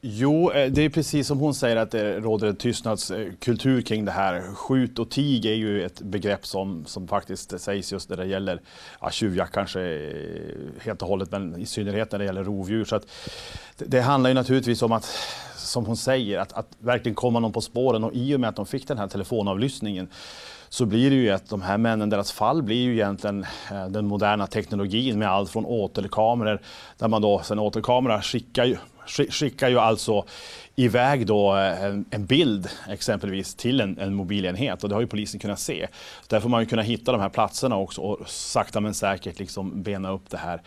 Jo, eh, det är precis som hon säger att det råder en tystnadskultur kring det här. Skjut och tig är ju ett begrepp som, som faktiskt sägs just när det gäller ja, tjuvjakt kanske eh, helt och hållet, men i synnerhet när det gäller rovdjur. Så att, det handlar ju naturligtvis om att, som hon säger, att, att verkligen komma någon på spåren och i och med att de fick den här telefonavlyssningen så blir det ju att de här männen, deras fall blir ju egentligen eh, den moderna teknologin med allt från åtelkameror, där man då sen åtelkamera skickar ju skickar ju alltså iväg då eh, en, bild exempelvis till en, en, mobilenhet och det har ju polisen kunnat se. där får man ju kunna hitta de här platserna också och sakta men säkert liksom bena upp det här.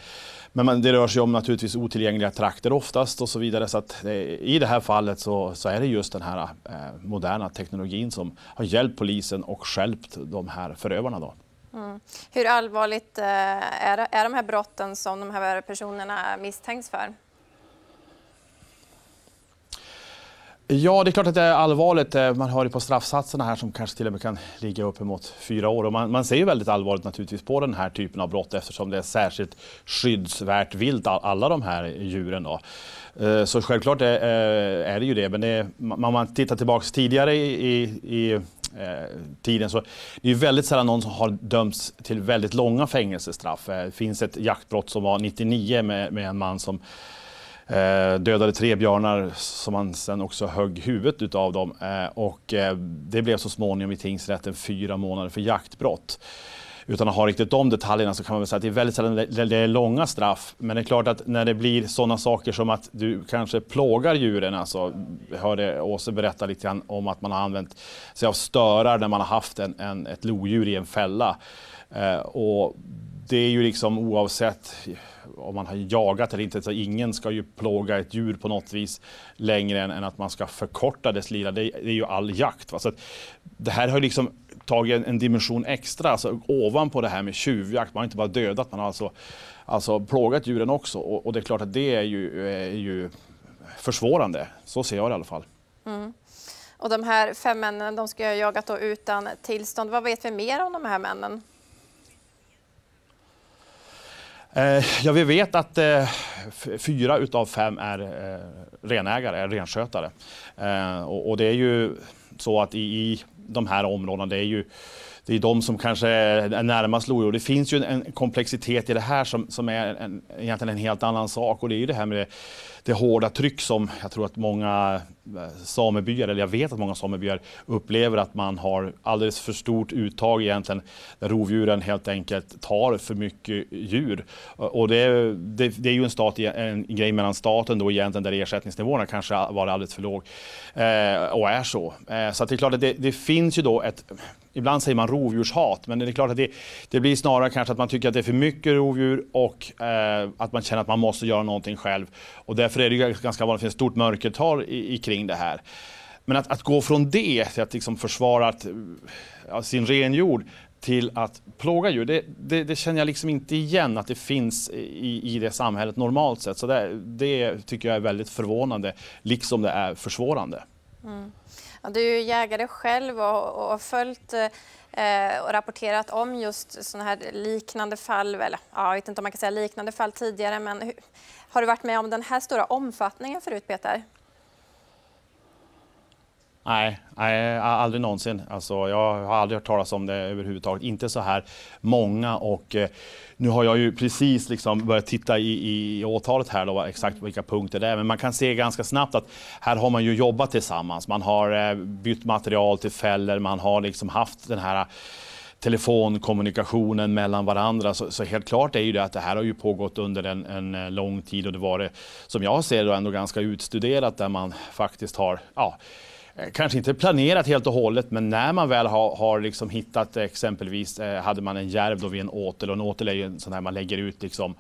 Men man, det rör sig om naturligtvis otillgängliga trakter oftast och så vidare. Så att, eh, i det här fallet så, så, är det just den här eh, moderna teknologin som har hjälpt polisen och skälpt de här förövarna. Då. Mm. Hur allvarligt eh, är, är de här brotten som de här personerna misstänks för? Ja, det är klart att det är allvarligt. Eh, man hör ju på straffsatserna här som kanske till och med kan ligga uppemot fyra år. Och man, man ser ju väldigt allvarligt naturligtvis på den här typen av brott eftersom det är särskilt skyddsvärt vilt, alla de här djuren. Då. Eh, så självklart är, eh, är det ju det. Men det är, om man tittar tillbaks tidigare i, i tiden. Så det är väldigt sällan någon som har dömts till väldigt långa fängelsestraff. Det finns ett jaktbrott som var 99 med, med en man som Eh, dödade tre björnar som han sen också högg huvudet av dem eh, och eh, det blev så småningom i tingsrätten fyra månader för jaktbrott. Utan att ha riktigt de detaljerna så kan man säga att det är väldigt sällan det är långa straff. Men det är klart att när det blir sådana saker som att du kanske plågar djuren, alltså hörde Åse berätta lite grann om att man har använt sig av störar när man har haft en, en ett lodjur i en fälla. och det är ju liksom oavsett om man har jagat eller inte, så ingen ska ju plåga ett djur på något vis längre än, än att man ska förkorta dess lida. Det, det, är ju all jakt. Va? Så det här har liksom tagit en, en, dimension extra, alltså ovanpå det här med tjuvjakt. Man har inte bara dödat, man har alltså, alltså plågat djuren också. Och, och det är klart att det är ju, är ju försvårande. Så ser jag det i alla fall. Mm. Och de här fem männen, de ska ha jagat utan tillstånd. Vad vet vi mer om de här männen? Eh, ja, vi vet att eh, fyra utav fem är eh, renägare, är renskötare. och, det är ju så att i de här områdena, det är ju det är de som kanske är närmast Lollo. Det finns ju en, en, komplexitet i det här som, som är en, egentligen en helt annan sak och det är ju det här med det, det hårda tryck som jag tror att många eh, samebyar, eller jag vet att många samebyar upplever att man har alldeles för stort uttag egentligen, där rovdjuren helt enkelt tar för mycket djur. Och det, det, det är ju en, stat, en grej mellan staten då egentligen, där ersättningsnivåerna kanske var alldeles för låg eh, och är så. Eh, så det är klart att det, det finns ju då ett ibland säger man rovdjurshat, men det är klart att det, det, blir snarare kanske att man tycker att det är för mycket rovdjur och eh, att man känner att man måste göra någonting själv. Och därför är det ganska vanligt, det ett stort mörkertal i, i, kring det här. Men att, att gå från det till att liksom försvara att, eh, ja, sin renjord till att plåga djur, det, det, det, känner jag liksom inte igen att det finns i, i det samhället normalt sett. Så det, det tycker jag är väldigt förvånande, liksom det är försvårande. Mm. Du är jägare själv och, och har följt eh, och rapporterat om just sådana här liknande fall, eller ja, jag vet inte om man kan säga liknande fall tidigare, men hur, har du varit med om den här stora omfattningen förut Peter? Nej, nej, aldrig någonsin. Alltså, jag har aldrig hört talas om det överhuvudtaget. Inte så här många. Och, eh, nu har jag ju precis liksom börjat titta i, i åtalet här, då, exakt vilka punkter det är. Men man kan se ganska snabbt att här har man ju jobbat tillsammans. Man har eh, bytt material till fällor, man har liksom haft den här eh, telefonkommunikationen mellan varandra. Så, så, helt klart är ju det att det här har ju pågått under en, en eh, lång tid och det var det, som jag ser det, ändå ganska utstuderat där man faktiskt har ja, Eh, kanske inte planerat helt och hållet, men när man väl har, har liksom hittat exempelvis, eh, hade man en järv då vid en åtel, och en åtel är ju en sån här man lägger ut liksom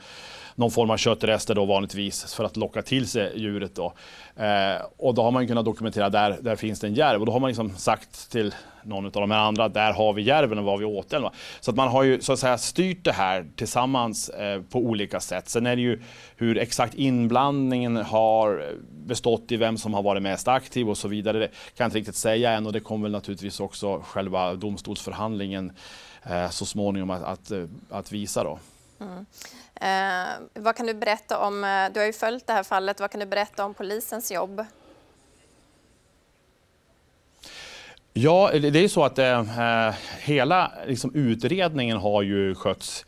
någon form av köttrester då vanligtvis för att locka till sig djuret då. Eh, och då har man kunnat dokumentera där, där finns det en järv och då har man liksom sagt till någon av de här andra, där har vi järven och var vi åteln. Så att man har ju så att säga styrt det här tillsammans eh, på olika sätt. Sen är det ju hur exakt inblandningen har bestått i vem som har varit mest aktiv och så vidare. Det kan jag inte riktigt säga än och det kommer väl naturligtvis också själva domstolsförhandlingen eh, så småningom att, att, eh, att visa. Då. Mm. Eh, vad kan du berätta om, eh, du har ju följt det här fallet, vad kan du berätta om polisens jobb? Ja, det är så att eh, eh, hela liksom, utredningen har ju skötts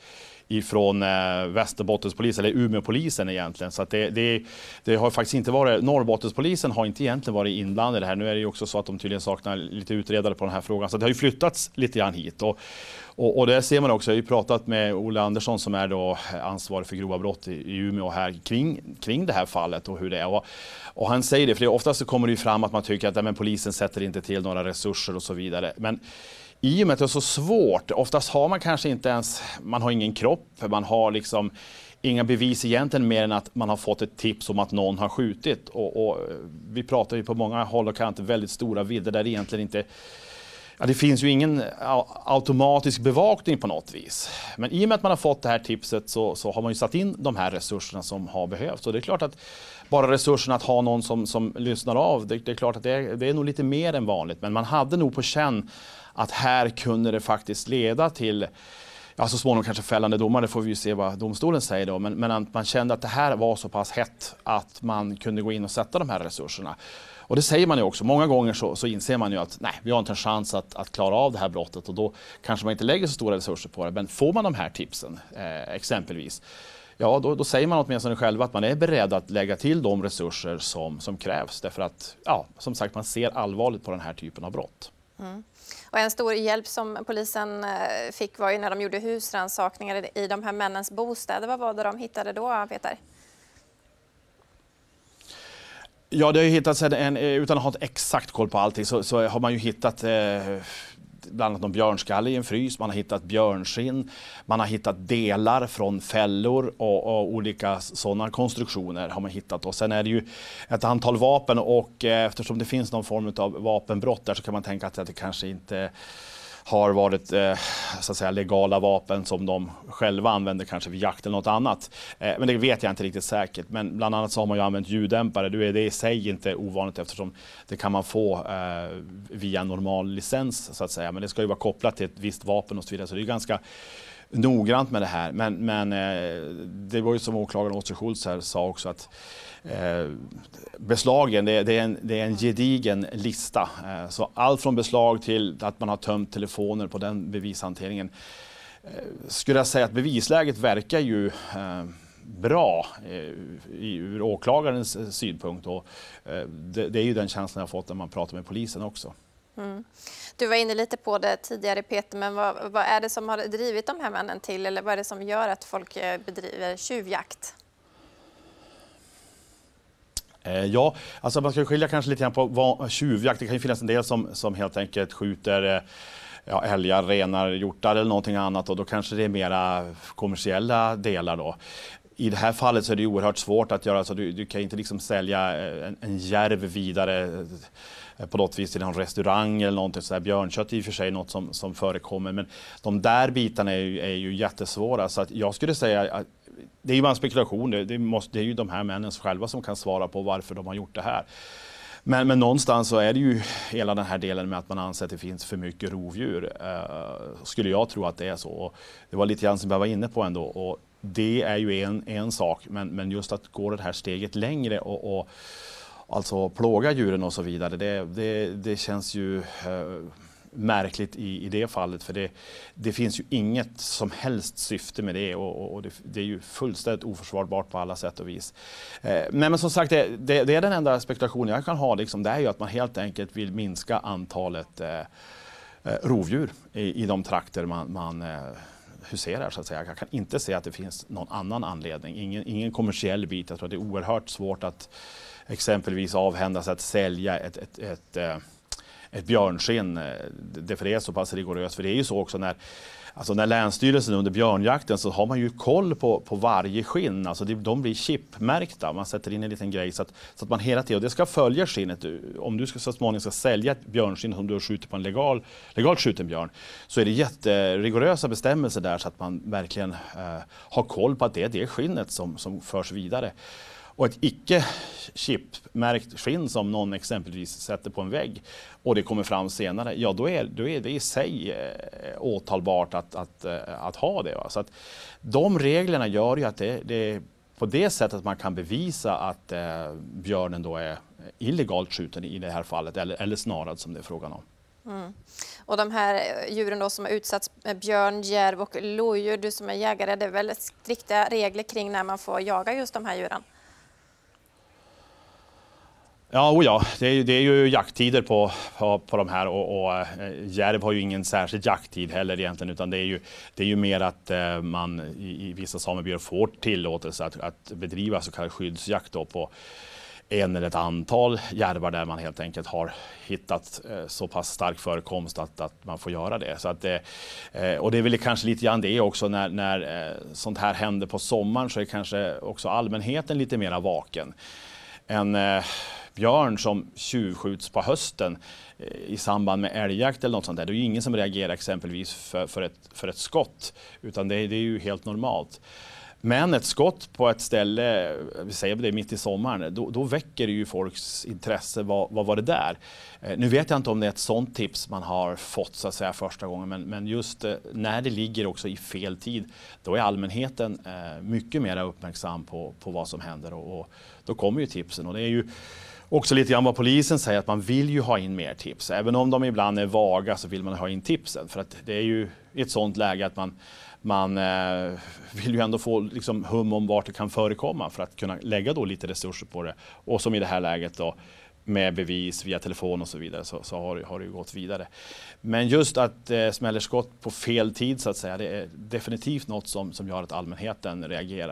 ifrån eh, Västerbottenspolisen, eller Umeåpolisen egentligen. Så det, det, det, har faktiskt inte varit, Norrbottenspolisen har inte egentligen varit inblandade i det här. Nu är det ju också så att de tydligen saknar lite utredare på den här frågan, så det har ju flyttats lite grann hit. Och, och, och det ser man också, jag har ju pratat med Olle Andersson som är då ansvarig för grova brott i, i Umeå här kring, kring det här fallet och hur det är. Och, och han säger det, för det, oftast så kommer det ju fram att man tycker att men polisen sätter inte till några resurser och så vidare. Men i och med att det är så svårt, oftast har man kanske inte ens, man har ingen kropp, man har liksom inga bevis egentligen mer än att man har fått ett tips om att någon har skjutit. Och, och eh, vi pratar ju på många håll och kanter väldigt stora vidder där det egentligen inte Ja, det finns ju ingen automatisk bevakning på något vis. Men i och med att man har fått det här tipset så, så har man ju satt in de här resurserna som har behövts. Och det är klart att bara resurserna att ha någon som, som lyssnar av, det, det är klart att det det är nog lite mer än vanligt. Men man hade nog på känn att här kunde det faktiskt leda till ja, så småningom kanske fällande domar, det får vi ju se vad domstolen säger då. Men, men man kände att det här var så pass hett att man kunde gå in och sätta de här resurserna. Och det säger man ju också, många gånger så, så inser man ju att nej, vi har inte en chans att, att, klara av det här brottet och då kanske man inte lägger så stora resurser på det. Men får man de här tipsen, eh, exempelvis, ja då, då, säger man åtminstone själva att man är beredd att lägga till de resurser som, som krävs. Därför att, ja, som sagt, man ser allvarligt på den här typen av brott. Mm. Och en stor hjälp som polisen eh, fick var ju när de gjorde husrannsakningar i de här männens bostäder. Vad var det de hittade då, Peter? Ja, det har ju hittats en, utan att ha exakt koll på allting så, så har man ju hittat eh, bland annat någon björnskalle i en frys, man har hittat björnskinn, man har hittat delar från fällor och, och olika sådana konstruktioner har man hittat. Och sen är det ju ett antal vapen och eh, eftersom det finns någon form av vapenbrott där så kan man tänka att det kanske inte har varit eh, så att säga, legala vapen som de själva använder kanske vid jakt eller något annat. Eh, men det vet jag inte riktigt säkert. Men bland annat så har man ju använt ljuddämpare. Det är i sig inte ovanligt eftersom det kan man få eh, via normal licens så att säga. Men det ska ju vara kopplat till ett visst vapen och så vidare. Så det är ganska noggrant med det här. Men, men eh, det var ju som åklagaren Åse Schultz här sa också att eh, beslagen, det, det, är en, det är en gedigen lista. Eh, så allt från beslag till att man har tömt telefoner på den bevishanteringen. Eh, skulle jag säga att bevisläget verkar ju eh, bra eh, ur åklagarens synpunkt. Och det, det är ju den känslan jag fått när man pratar med polisen också. Mm. Du var inne lite på det tidigare Peter, men vad, vad, är det som har drivit de här männen till eller vad är det som gör att folk eh, bedriver tjuvjakt? Eh, ja, alltså man ska skilja kanske lite grann på vad, tjuvjakt. Det kan ju finnas en del som, som helt enkelt skjuter eh, ja, älgar, renar, hjortar eller någonting annat och då kanske det är mera kommersiella delar då i det här fallet så är det oerhört svårt att göra Alltså, du, du, kan inte liksom sälja eh, en, en järv vidare eh, på något vis till någon restaurang eller någonting sådär. Björnkött i och för sig något som, som förekommer men de där bitarna är ju, är ju jättesvåra så att jag skulle säga att eh, det är ju bara en spekulation. Det, det, måste, det är ju de här männen själva som kan svara på varför de har gjort det här. Men, men någonstans så är det ju hela den här delen med att man anser att det finns för mycket rovdjur. Eh, skulle jag tro att det är så. Och det var lite grann som jag var inne på ändå. Och det är ju en, en sak, men, men just att gå det här steget längre och, och alltså plåga djuren och så vidare, det, det, det känns ju eh, märkligt i, i det fallet. För det, det finns ju inget som helst syfte med det och, och det, det, är ju fullständigt oförsvarbart på alla sätt och vis. Eh, men, men som sagt, det, det, det är den enda spekulationen jag kan ha. Liksom, det är ju att man helt enkelt vill minska antalet eh, eh rovdjur i, i de trakter man, man eh, huserar så att säga. Jag kan inte se att det finns någon annan anledning. Ingen, ingen kommersiell bit. Jag tror att det är oerhört svårt att exempelvis avhända sig att sälja ett, ett, ett, eh, ett björnskinn. Eh, det för det är så pass rigoröst. För det är ju så också när Alltså när Länsstyrelsen under björnjakten så har man ju koll på, på varje skinn. Alltså de blir chipmärkta. Man sätter in en liten grej så att, så att man hela tiden, och det ska följa skinnet. Om du ska, så småningom ska sälja ett björnskinn som du har skjutit på en legal, legalt skjuten björn så är det jätterigorösa bestämmelser där så att man verkligen eh, har koll på att det är det skinnet som, som förs vidare och ett icke chipmärkt skinn som någon exempelvis sätter på en vägg och det kommer fram senare, ja då är, då är det i sig eh, åtalbart att, att, eh, att ha det. Va? Så att de reglerna gör ju att det, det på det sättet att man kan bevisa att eh, björnen då är illegalt skjuten i det här fallet, eller, eller snarad som det är frågan om. Mm. Och de här eh, djuren då som har utsatts, björn, järv och lodjur, du som är jägare, det är väldigt strikta regler kring när man får jaga just de här djuren? Ja, oh ja. Det, är, det är ju jakttider på, på, på de här och, och eh, järv har ju ingen särskild jakttid heller egentligen utan det är ju, det är ju mer att eh, man i, i vissa samebyar får tillåtelse att, att bedriva så kallad skyddsjakt då på en eller ett antal järvar där man helt enkelt har hittat eh, så pass stark förekomst att, att man får göra det. Så att det, och det är väl kanske lite grann det också när, när sånt här händer på sommaren så är kanske också allmänheten lite mera vaken. En, björn som tjuvskjuts på hösten eh, i samband med älgjakt eller något sånt där. Det är ju ingen som reagerar exempelvis för, för, ett, för ett skott, utan det, det är ju helt normalt. Men ett skott på ett ställe, eh, vi säger det mitt i sommaren, då, då väcker det ju folks intresse. Vad, vad, var det där? Eh, nu vet jag inte om det är ett sånt tips man har fått så att säga första gången, men, men just när det ligger också i fel tid, då är allmänheten mycket mer uppmärksam på, på vad som händer och, och då kommer ju tipsen. Och det är ju också lite grann vad polisen säger, att man vill ju ha in mer tips. Även om de ibland är vaga så vill man ha in tipsen. För att det är ju ett sådant läge att man, man eh, vill ju ändå få liksom, hum om vart det kan förekomma för att kunna lägga då lite resurser på det. Och som i det här läget då, med bevis via telefon och så vidare så, så har, har det ju gått vidare. Men just att eh, smäller skott på fel tid så att säga, det är definitivt något som, som gör att allmänheten reagerar.